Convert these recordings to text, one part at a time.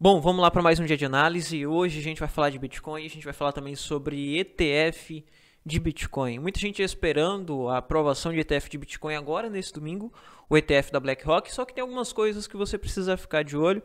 Bom, vamos lá para mais um dia de análise. Hoje a gente vai falar de Bitcoin e a gente vai falar também sobre ETF de Bitcoin. Muita gente esperando a aprovação de ETF de Bitcoin agora, nesse domingo, o ETF da BlackRock, só que tem algumas coisas que você precisa ficar de olho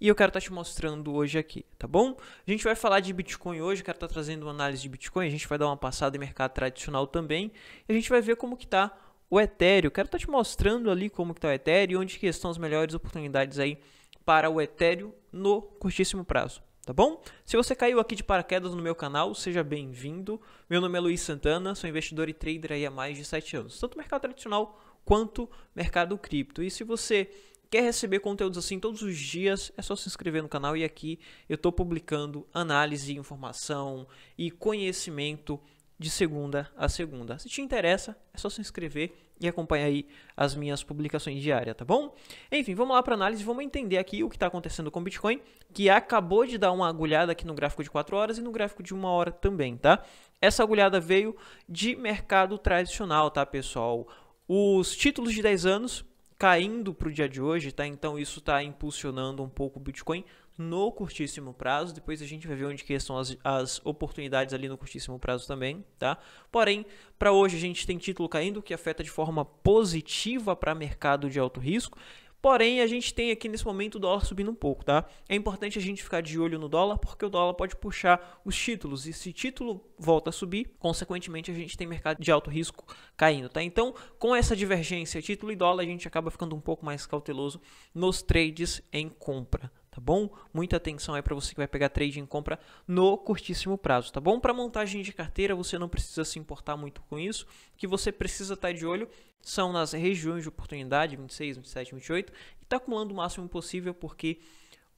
e eu quero estar tá te mostrando hoje aqui, tá bom? A gente vai falar de Bitcoin hoje, quero estar tá trazendo uma análise de Bitcoin, a gente vai dar uma passada em mercado tradicional também e a gente vai ver como que está o Ethereum. Quero estar tá te mostrando ali como que está o Ethereum e onde que estão as melhores oportunidades aí para o Ethereum no curtíssimo prazo, tá bom? Se você caiu aqui de paraquedas no meu canal, seja bem-vindo. Meu nome é Luiz Santana, sou investidor e trader aí há mais de 7 anos, tanto no mercado tradicional quanto mercado cripto. E se você quer receber conteúdos assim todos os dias, é só se inscrever no canal e aqui eu estou publicando análise, informação e conhecimento de segunda a segunda. Se te interessa, é só se inscrever e acompanhar aí as minhas publicações diárias, tá bom? Enfim, vamos lá para análise, vamos entender aqui o que está acontecendo com o Bitcoin, que acabou de dar uma agulhada aqui no gráfico de 4 horas e no gráfico de 1 hora também, tá? Essa agulhada veio de mercado tradicional, tá, pessoal? Os títulos de 10 anos caindo para o dia de hoje, tá? Então isso está impulsionando um pouco o Bitcoin, no curtíssimo prazo. Depois a gente vai ver onde que são as, as oportunidades ali no curtíssimo prazo também, tá? Porém, para hoje a gente tem título caindo que afeta de forma positiva para mercado de alto risco. Porém, a gente tem aqui nesse momento o dólar subindo um pouco, tá? É importante a gente ficar de olho no dólar, porque o dólar pode puxar os títulos. E se título volta a subir, consequentemente a gente tem mercado de alto risco caindo, tá? Então, com essa divergência título e dólar, a gente acaba ficando um pouco mais cauteloso nos trades em compra tá bom? Muita atenção aí para você que vai pegar trade em compra no curtíssimo prazo, tá bom? Para montagem de carteira, você não precisa se importar muito com isso. O que você precisa estar tá de olho são nas regiões de oportunidade, 26, 27, 28, e tá acumulando o máximo possível porque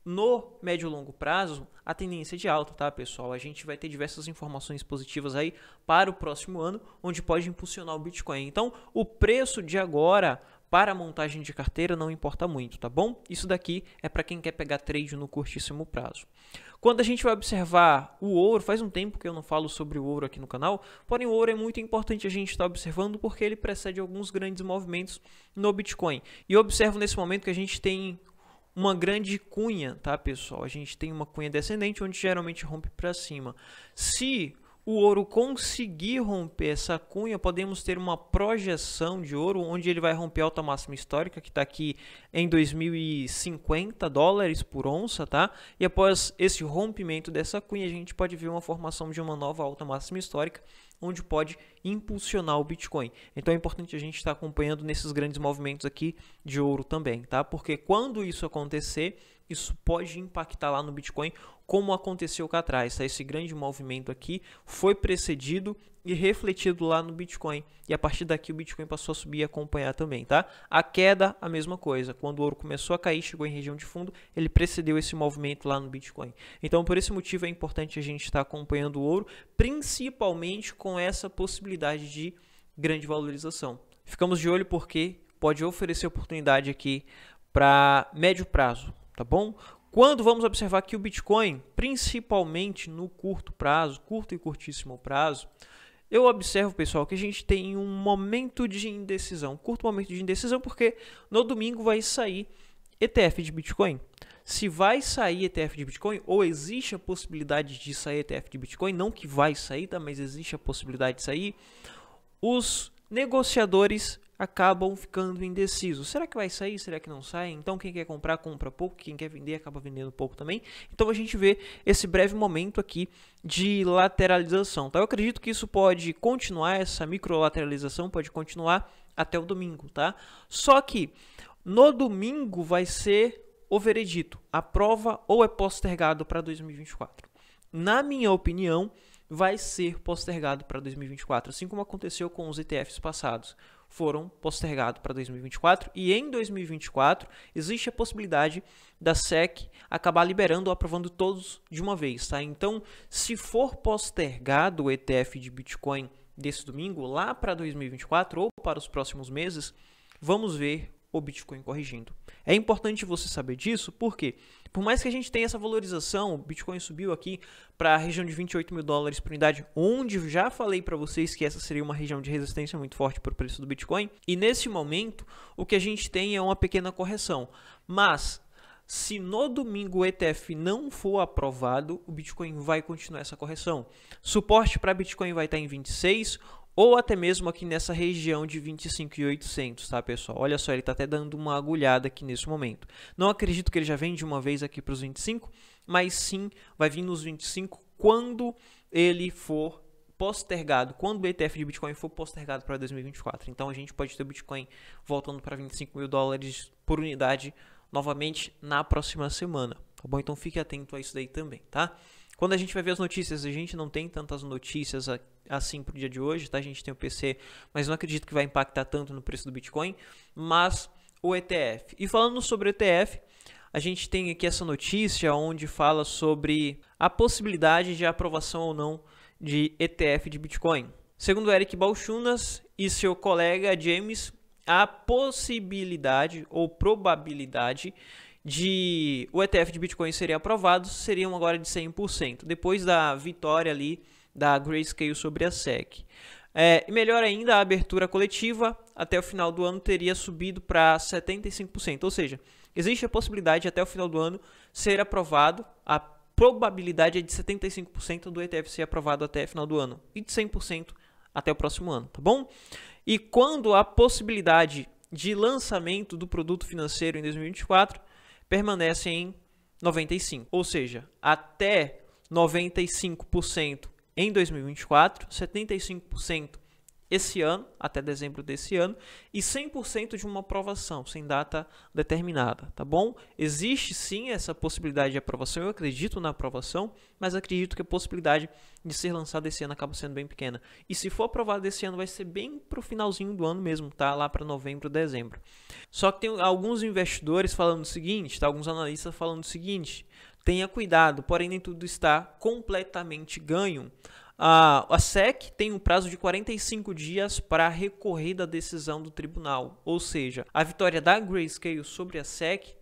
no médio e longo prazo, a tendência é de alta, tá, pessoal? A gente vai ter diversas informações positivas aí para o próximo ano, onde pode impulsionar o Bitcoin. Então, o preço de agora para montagem de carteira não importa muito, tá bom? Isso daqui é para quem quer pegar trade no curtíssimo prazo. Quando a gente vai observar o ouro, faz um tempo que eu não falo sobre o ouro aqui no canal, porém o ouro é muito importante a gente estar tá observando porque ele precede alguns grandes movimentos no Bitcoin. E eu observo nesse momento que a gente tem uma grande cunha, tá, pessoal? A gente tem uma cunha descendente onde geralmente rompe para cima. Se o ouro conseguir romper essa cunha, podemos ter uma projeção de ouro onde ele vai romper a alta máxima histórica, que está aqui em 2050 dólares por onça, tá? E após esse rompimento dessa cunha, a gente pode ver uma formação de uma nova alta máxima histórica, onde pode impulsionar o Bitcoin. Então é importante a gente estar tá acompanhando nesses grandes movimentos aqui de ouro também, tá? Porque quando isso acontecer, isso pode impactar lá no Bitcoin como aconteceu cá atrás. Tá? Esse grande movimento aqui foi precedido e refletido lá no Bitcoin. E a partir daqui o Bitcoin passou a subir e acompanhar também, tá? A queda, a mesma coisa. Quando o ouro começou a cair, chegou em região de fundo, ele precedeu esse movimento lá no Bitcoin. Então, por esse motivo é importante a gente estar tá acompanhando o ouro, principalmente com essa possibilidade de grande valorização. Ficamos de olho porque pode oferecer oportunidade aqui para médio prazo, tá bom? Quando vamos observar que o Bitcoin, principalmente no curto prazo, curto e curtíssimo prazo, eu observo, pessoal, que a gente tem um momento de indecisão, curto momento de indecisão, porque no domingo vai sair ETF de Bitcoin. Se vai sair ETF de Bitcoin, ou existe a possibilidade de sair ETF de Bitcoin, não que vai sair, tá? mas existe a possibilidade de sair, os negociadores acabam ficando indecisos. Será que vai sair? Será que não sai? Então quem quer comprar, compra pouco. Quem quer vender, acaba vendendo pouco também. Então a gente vê esse breve momento aqui de lateralização. Tá? Eu acredito que isso pode continuar, essa microlateralização pode continuar até o domingo, tá? Só que no domingo vai ser o veredito. A prova ou é postergado para 2024. Na minha opinião, vai ser postergado para 2024, assim como aconteceu com os ETFs passados foram postergados para 2024 e em 2024 existe a possibilidade da SEC acabar liberando ou aprovando todos de uma vez, tá? Então, se for postergado o ETF de Bitcoin desse domingo lá para 2024 ou para os próximos meses, vamos ver o Bitcoin corrigindo. É importante você saber disso porque por mais que a gente tenha essa valorização, o Bitcoin subiu aqui para a região de 28 mil dólares por unidade, onde já falei para vocês que essa seria uma região de resistência muito forte para o preço do Bitcoin. E nesse momento, o que a gente tem é uma pequena correção. Mas se no domingo o ETF não for aprovado, o Bitcoin vai continuar essa correção. Suporte para Bitcoin vai estar tá em 26, ou até mesmo aqui nessa região de 25,800, tá, pessoal? Olha só, ele está até dando uma agulhada aqui nesse momento. Não acredito que ele já vem de uma vez aqui para os 25, mas sim vai vir nos 25 quando ele for postergado, quando o ETF de Bitcoin for postergado para 2024. Então a gente pode ter o Bitcoin voltando para 25 mil dólares por unidade novamente na próxima semana, tá bom? Então fique atento a isso daí também, tá? Quando a gente vai ver as notícias, a gente não tem tantas notícias assim pro dia de hoje, tá? A gente tem o PC, mas não acredito que vai impactar tanto no preço do Bitcoin, mas o ETF. E falando sobre ETF, a gente tem aqui essa notícia onde fala sobre a possibilidade de aprovação ou não de ETF de Bitcoin. Segundo Eric Balchunas e seu colega James, a possibilidade ou probabilidade de o ETF de Bitcoin seria aprovado, seriam agora de 100%, depois da vitória ali da Grayscale sobre a SEC. É, melhor ainda, a abertura coletiva até o final do ano teria subido para 75%, ou seja, existe a possibilidade de, até o final do ano ser aprovado a probabilidade é de 75% do ETF ser aprovado até o final do ano e de 100% até o próximo ano, tá bom? E quando a possibilidade de lançamento do produto financeiro em 2024 permanece em 95%. Ou seja, até 95% em 2024, 75% esse ano, até dezembro desse ano, e 100% de uma aprovação, sem data determinada, tá bom? Existe sim essa possibilidade de aprovação, eu acredito na aprovação, mas acredito que a possibilidade de ser lançado esse ano acaba sendo bem pequena. E se for aprovado esse ano, vai ser bem pro finalzinho do ano mesmo, tá? Lá para novembro, dezembro. Só que tem alguns investidores falando o seguinte, tá? Alguns analistas falando o seguinte, tenha cuidado, porém nem tudo está completamente ganho. A, a SEC tem um prazo de 45 dias para recorrer da decisão do tribunal, ou seja, a vitória da Grayscale sobre a SEC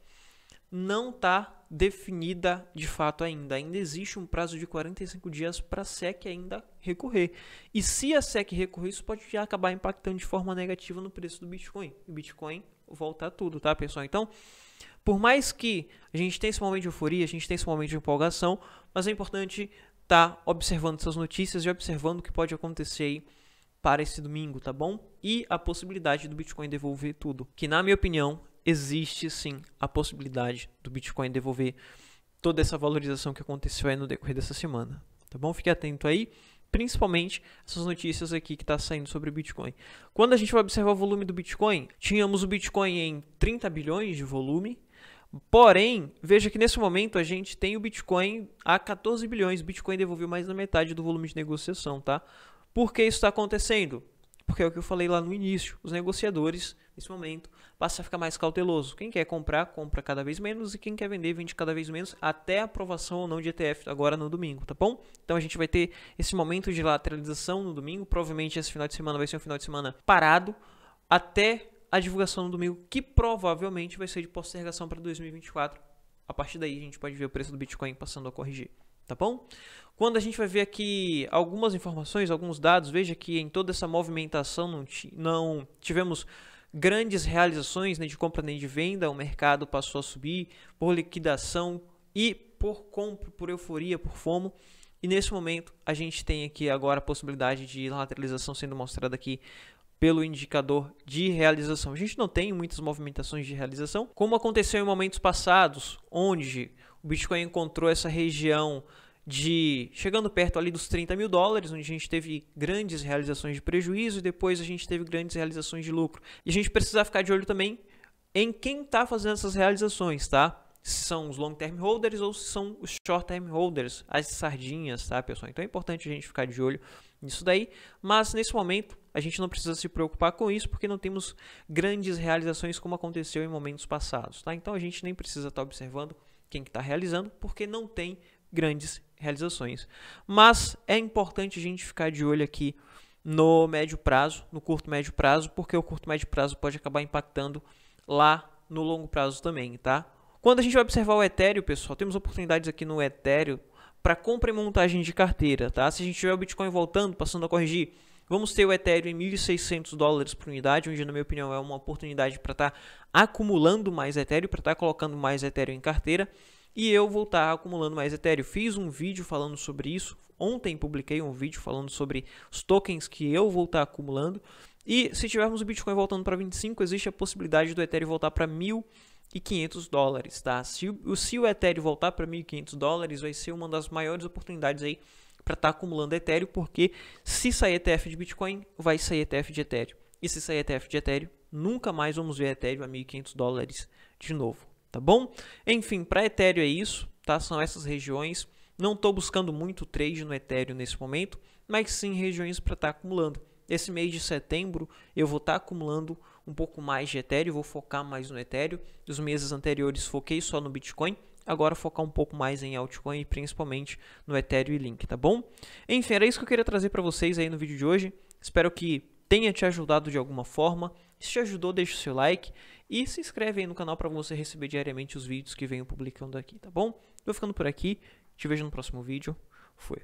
não está definida de fato ainda. Ainda existe um prazo de 45 dias para a SEC ainda recorrer. E se a SEC recorrer, isso pode já acabar impactando de forma negativa no preço do Bitcoin. O Bitcoin volta a tudo, tá, pessoal? Então, por mais que a gente tenha esse momento de euforia, a gente tenha esse momento de empolgação, mas é importante estar tá observando essas notícias e observando o que pode acontecer aí para esse domingo, tá bom? E a possibilidade do Bitcoin devolver tudo, que na minha opinião existe sim a possibilidade do Bitcoin devolver toda essa valorização que aconteceu aí no decorrer dessa semana, tá bom? Fique atento aí, principalmente essas notícias aqui que está saindo sobre o Bitcoin. Quando a gente vai observar o volume do Bitcoin, tínhamos o Bitcoin em 30 bilhões de volume Porém, veja que nesse momento a gente tem o Bitcoin a 14 bilhões. O Bitcoin devolveu mais da metade do volume de negociação, tá? Por que isso está acontecendo? Porque é o que eu falei lá no início. Os negociadores, nesse momento, passam a ficar mais cauteloso. Quem quer comprar, compra cada vez menos. E quem quer vender, vende cada vez menos. Até a aprovação ou não de ETF agora no domingo, tá bom? Então a gente vai ter esse momento de lateralização no domingo. Provavelmente esse final de semana vai ser um final de semana parado. Até a divulgação no domingo, que provavelmente vai ser de postergação para 2024. A partir daí a gente pode ver o preço do Bitcoin passando a corrigir, tá bom? Quando a gente vai ver aqui algumas informações, alguns dados, veja que em toda essa movimentação não, não tivemos grandes realizações né, de compra nem de venda, o mercado passou a subir por liquidação e por compra, por euforia, por fomo. E nesse momento a gente tem aqui agora a possibilidade de lateralização sendo mostrada aqui pelo indicador de realização. A gente não tem muitas movimentações de realização, como aconteceu em momentos passados, onde o Bitcoin encontrou essa região de chegando perto ali dos 30 mil dólares, onde a gente teve grandes realizações de prejuízo e depois a gente teve grandes realizações de lucro. E a gente precisa ficar de olho também em quem está fazendo essas realizações, tá? se são os long term holders ou se são os short term holders, as sardinhas, tá, pessoal? Então é importante a gente ficar de olho nisso daí, mas nesse momento a gente não precisa se preocupar com isso porque não temos grandes realizações como aconteceu em momentos passados, tá? Então a gente nem precisa estar tá observando quem está que tá realizando porque não tem grandes realizações. Mas é importante a gente ficar de olho aqui no médio prazo, no curto médio prazo, porque o curto médio prazo pode acabar impactando lá no longo prazo também, tá? Quando a gente vai observar o Ethereum, pessoal, temos oportunidades aqui no Ethereum para compra e montagem de carteira, tá? Se a gente tiver o Bitcoin voltando, passando a corrigir, vamos ter o Ethereum em 1.600 dólares por unidade, onde na minha opinião é uma oportunidade para estar tá acumulando mais Ethereum, para estar tá colocando mais Ethereum em carteira e eu vou estar tá acumulando mais Ethereum. Fiz um vídeo falando sobre isso. Ontem publiquei um vídeo falando sobre os tokens que eu vou estar tá acumulando. E se tivermos o Bitcoin voltando para 25, existe a possibilidade do Ethereum voltar para 1.000 e 500 dólares, tá? Se o, se o Ethereum voltar para 1.500 dólares, vai ser uma das maiores oportunidades aí para estar tá acumulando Ethereum, porque se sair ETF de Bitcoin, vai sair ETF de Ethereum. E se sair ETF de Ethereum, nunca mais vamos ver Ethereum a 1.500 dólares de novo, tá bom? Enfim, para Ethereum é isso, tá? São essas regiões. Não estou buscando muito trade no Ethereum nesse momento, mas sim regiões para estar tá acumulando. Esse mês de setembro eu vou estar tá acumulando um pouco mais de Ethereum, vou focar mais no Ethereum. Nos meses anteriores foquei só no Bitcoin, agora focar um pouco mais em altcoin e principalmente no Ethereum e Link, tá bom? Enfim, era isso que eu queria trazer para vocês aí no vídeo de hoje. Espero que tenha te ajudado de alguma forma. Se te ajudou, deixa o seu like e se inscreve aí no canal para você receber diariamente os vídeos que venho publicando aqui, tá bom? Vou ficando por aqui, te vejo no próximo vídeo. Fui.